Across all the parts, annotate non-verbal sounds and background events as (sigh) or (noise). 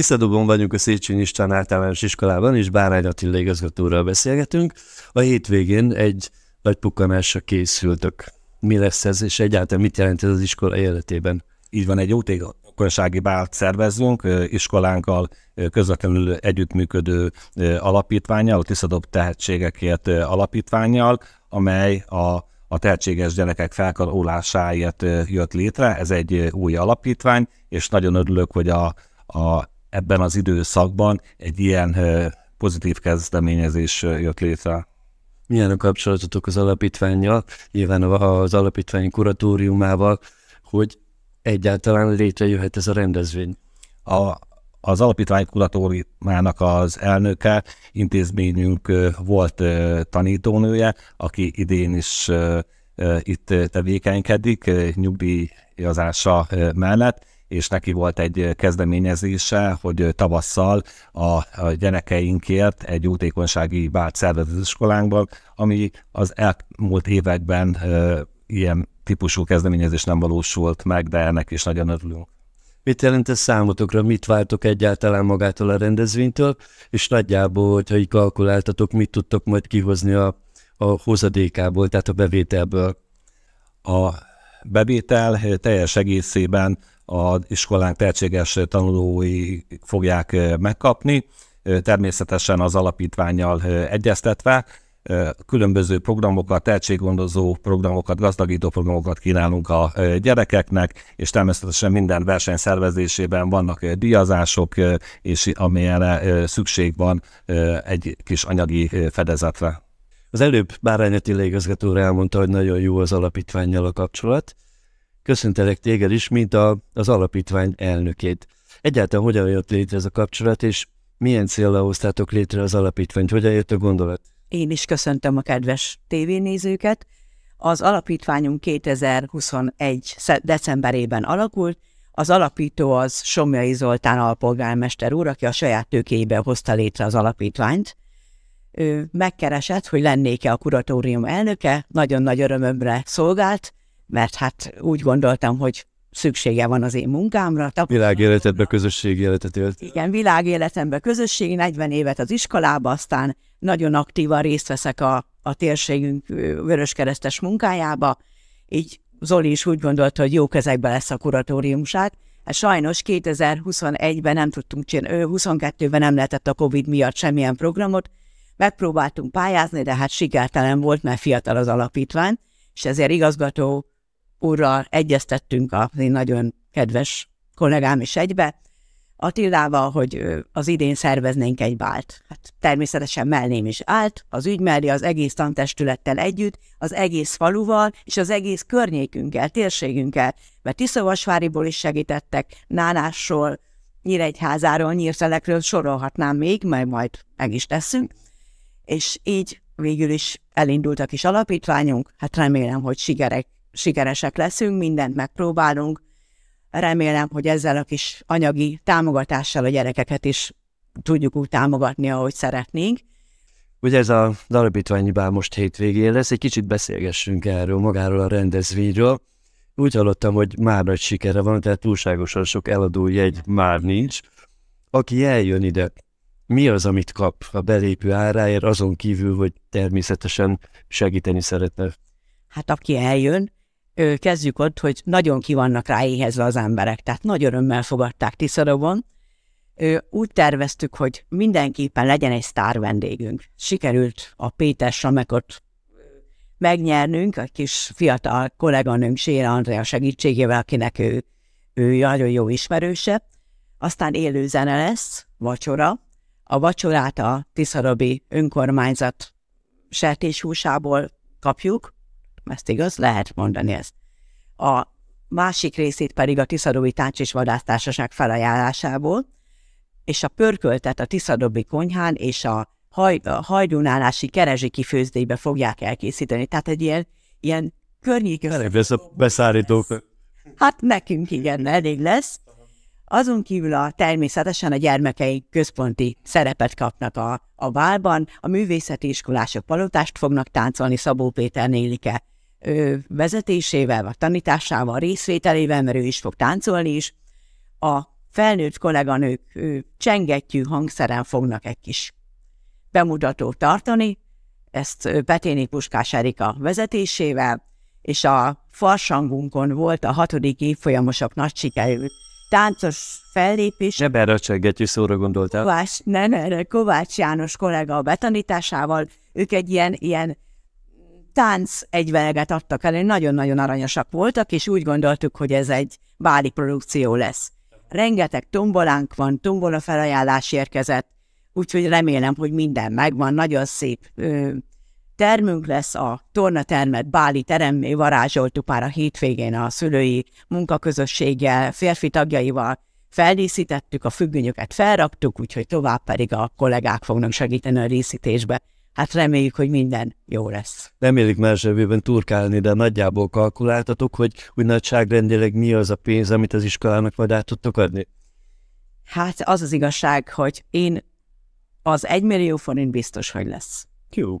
Tiszadóban vagyunk a Széchenyi István általános iskolában, és Bárány Attila igazgatóról beszélgetünk. A hétvégén egy nagy pukkanásra készültök. Mi lesz ez, és egyáltalán mit jelent ez az iskola életében? Így van, egy jótékonysági bált szervezünk, iskolánkkal közvetlenül együttműködő alapítványjal, a Tiszadóbb Tehetségekért alapítványjal, amely a a tehetséges gyerekek felkarolásáért jött létre. Ez egy új alapítvány, és nagyon örülök, hogy a, a ebben az időszakban egy ilyen pozitív kezdeményezés jött létre. Milyen a kapcsolatotok az alapítványjal, nyilván az alapítvány kuratóriumával, hogy egyáltalán létrejöhet ez a rendezvény? A, az alapítvány kuratóriumának az elnöke, intézményünk volt tanítónője, aki idén is itt tevékenykedik nyugdíjazása mellett, és neki volt egy kezdeményezése, hogy tavasszal a gyerekeinkért egy jótékonysági bárt szervezett iskolánkban, ami az elmúlt években ilyen típusú kezdeményezés nem valósult meg, de ennek is nagyon örülünk. Mit jelent ez számotokra? Mit vártok egyáltalán magától a rendezvénytől? És nagyjából, hogyha így kalkuláltatok, mit tudtok majd kihozni a, a hozadékából, tehát a bevételből? A bevétel teljes egészében a iskolánk tehetséges tanulói fogják megkapni, természetesen az alapítványjal egyeztetve. Különböző programokat, tehetséggondozó programokat, gazdagító programokat kínálunk a gyerekeknek, és természetesen minden verseny szervezésében vannak díjazások, és amilyenre szükség van egy kis anyagi fedezetre. Az előbb Bárányati Attila elmondta, hogy nagyon jó az alapítványjal a kapcsolat. Köszöntelek téged is, mint a, az alapítvány elnökét. Egyáltalán hogyan jött létre ez a kapcsolat, és milyen célra hoztátok létre az alapítványt? Hogyan jött a gondolat? Én is köszöntöm a kedves tévénézőket. Az alapítványunk 2021. decemberében alakult. Az alapító az Somjai Zoltán alpolgármester úr, aki a saját tőkébe hozta létre az alapítványt. Ő megkeresett, hogy lennék-e a kuratórium elnöke, nagyon nagy örömömre szolgált, mert hát úgy gondoltam, hogy szüksége van az én munkámra. Világéletedbe, közösség életet élt. Igen, világéletembe, közösség, 40 évet az iskolába, aztán nagyon aktívan részt veszek a, a térségünk vöröskeresztes munkájába, így Zoli is úgy gondolta, hogy jó kezekbe lesz a kuratóriumság. Hát sajnos 2021-ben nem tudtunk csinálni, 22-ben nem lehetett a Covid miatt semmilyen programot, megpróbáltunk pályázni, de hát sikertelen volt, mert fiatal az alapítvány, és ezért igazgató úrral egyeztettünk az én nagyon kedves kollégám is egybe, Attilával, hogy az idén szerveznénk egy bált. Hát természetesen mellém is állt, az ügy mellé, az egész tantestülettel együtt, az egész faluval és az egész környékünkkel, térségünkkel, mert Tiszavasváriból is segítettek, Nánásról, Nyíregyházáról, Nyírszelekről sorolhatnám még, mert majd meg is teszünk. És így végül is elindult a kis alapítványunk, hát remélem, hogy sikerek sikeresek leszünk, mindent megpróbálunk. Remélem, hogy ezzel a kis anyagi támogatással a gyerekeket is tudjuk úgy támogatni, ahogy szeretnénk. Ugye ez a alapítványi bál most hétvégén lesz, egy kicsit beszélgessünk erről, magáról a rendezvényről. Úgy hallottam, hogy már nagy sikere van, tehát túlságosan sok eladó jegy már nincs. Aki eljön ide, mi az, amit kap a belépő áráért, azon kívül, hogy természetesen segíteni szeretne? Hát aki eljön, kezdjük ott, hogy nagyon vannak rá éhezve az emberek, tehát nagy örömmel fogadták Tiszarovon. Úgy terveztük, hogy mindenképpen legyen egy sztár vendégünk. Sikerült a Péter Samekot megnyernünk, a kis fiatal kolléganőnk Séra Andrea segítségével, akinek ő, ő nagyon jó ismerőse. Aztán élő zene lesz, vacsora. A vacsorát a Tiszarobi önkormányzat sertéshúsából kapjuk, ezt igaz? Lehet mondani ezt. A másik részét pedig a tiszadobi Táncs és Vadásztársaság felajánlásából, és a pörköltet a tiszadobi konyhán és a, haj, a hajdunálási kerezsiki főzdébe fogják elkészíteni. Tehát egy ilyen, ilyen környék... Elég lesz a beszállítók. Hát nekünk igen, elég lesz. Azon kívül a, természetesen a gyermekei központi szerepet kapnak a, a válban, a művészeti iskolások palotást fognak táncolni, Szabó Péter Nélike vezetésével, vagy tanításával, részvételével, mert ő is fog táncolni is, a felnőtt kolléganők csengettyű hangszeren fognak egy kis bemutatót tartani, ezt Peténi Puskás Erika vezetésével, és a farsangunkon volt a hatodik évfolyamosok nagy sikerű táncos fellépés. Nem erre a csengettyű szóra gondoltál? Kovács, nem erre, Kovács János kollega a betanításával, ők egy ilyen, ilyen tánc egyveleget adtak elő, nagyon-nagyon aranyosak voltak, és úgy gondoltuk, hogy ez egy báli produkció lesz. Rengeteg tombolánk van, tombola felajánlás érkezett, úgyhogy remélem, hogy minden megvan, nagyon szép ö, termünk lesz a tornatermet, báli teremmé varázsoltuk már a hétvégén a szülői munkaközösséggel, férfi tagjaival, feldíszítettük, a függönyöket felraktuk, úgyhogy tovább pedig a kollégák fognak segíteni a díszítésbe hát reméljük, hogy minden jó lesz. Nem élik már zsebében turkálni, de nagyjából kalkuláltatok, hogy úgy nagyságrendileg mi az a pénz, amit az iskolának majd át tudtok adni? Hát az az igazság, hogy én az egymillió forint biztos, hogy lesz. Jó.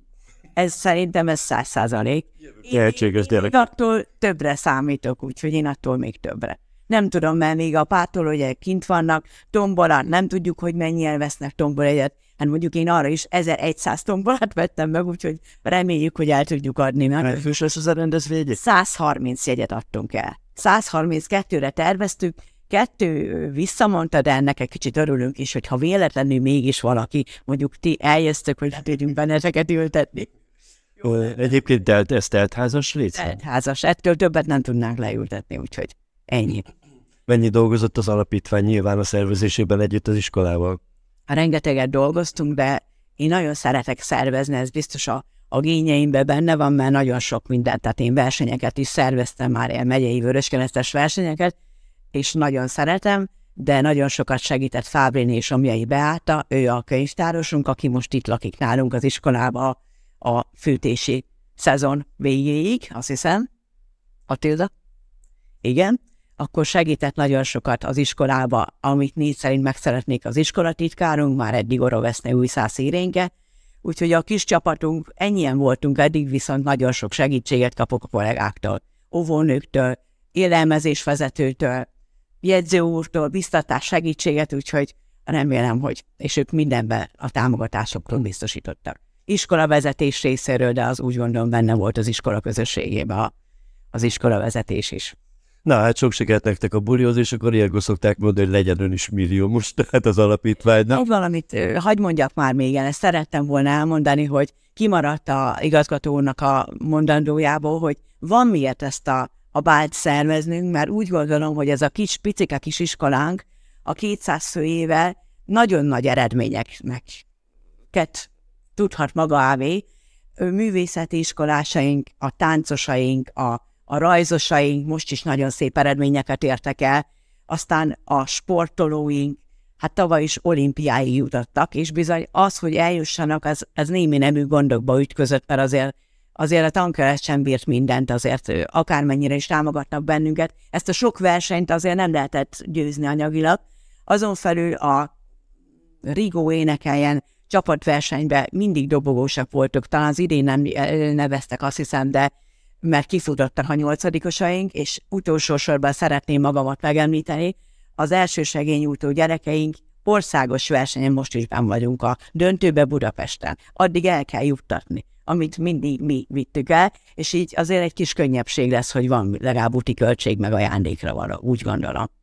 Ez szerintem ez száz százalék. Tehetséges gyerek. attól többre számítok, úgyhogy én attól még többre. Nem tudom, mert még pártól, ugye kint vannak, tombolán nem tudjuk, hogy mennyi vesznek tombol egyet. Hát mondjuk én arra is 1100 tombolát vettem meg, úgyhogy reméljük, hogy el tudjuk adni. Mert fős lesz az a rendezvény? 130 jegyet adtunk el. 132-re terveztük, kettő visszamondta, de ennek egy kicsit örülünk is, hogyha véletlenül mégis valaki, mondjuk ti eljöztök, hogy le tudjunk benneteket ültetni. Jó, Egyébként de ez teltházas rész? Teltházas, ettől többet nem tudnánk leültetni, úgyhogy ennyi. Mennyi dolgozott az alapítvány nyilván a szervezésében együtt az iskolával? rengeteget dolgoztunk, de én nagyon szeretek szervezni, ez biztos a, a gényeimben benne van, mert nagyon sok mindent, tehát én versenyeket is szerveztem, már ilyen megyei vöröskeresztes versenyeket, és nagyon szeretem, de nagyon sokat segített Fábrini és Omjai Beáta, ő a könyvtárosunk, aki most itt lakik nálunk az iskolába a, a fűtési szezon végéig, azt hiszem. Attila? Igen akkor segített nagyon sokat az iskolába, amit négy szerint meg szeretnék az iskolatitkárunk, már eddig orra veszne új száz érénke, úgyhogy a kis csapatunk, ennyien voltunk eddig, viszont nagyon sok segítséget kapok a kollégáktól, óvónőktől, élelmezésvezetőtől, jegyző úrtól, biztatás, segítséget, úgyhogy remélem, hogy, és ők mindenben a támogatásoktól biztosítottak. Iskola vezetés részéről, de az úgy gondolom benne volt az iskola közösségében az iskola vezetés is. Na hát sok sikert nektek a bulihoz, és akkor ilyenkor szokták mondani, hogy legyen ön is most, tehát (laughs) az alapítványnak. Egy valamit hagyd mondjak már még el, ezt szerettem volna elmondani, hogy kimaradt a igazgatónak a mondandójából, hogy van miért ezt a, a bált szerveznünk, mert úgy gondolom, hogy ez a kis picike kis iskolánk a 200 főével nagyon nagy eredményeknek ket tudhat maga ávé, művészeti iskolásaink, a táncosaink, a a rajzosaink most is nagyon szép eredményeket értek el, aztán a sportolóink, hát tavaly is olimpiáig jutottak, és bizony az, hogy eljussanak, ez, ez némi nemű gondokba ütközött, mert azért azért a tankeres sem bírt mindent, azért akármennyire is támogatnak bennünket. Ezt a sok versenyt azért nem lehetett győzni anyagilag. Azon felül a Rigó énekeljen csapatversenyben mindig dobogósak voltak, talán az idén nem neveztek, azt hiszem, de mert kiszúrottak a nyolcadikosaink, és utolsó sorban szeretném magamat megemlíteni, az első segényújtó gyerekeink országos versenyen most is ben vagyunk a döntőbe Budapesten. Addig el kell juttatni, amit mindig mi vittük el, és így azért egy kis könnyebbség lesz, hogy van legalább úti költség, meg ajándékra való, úgy gondolom.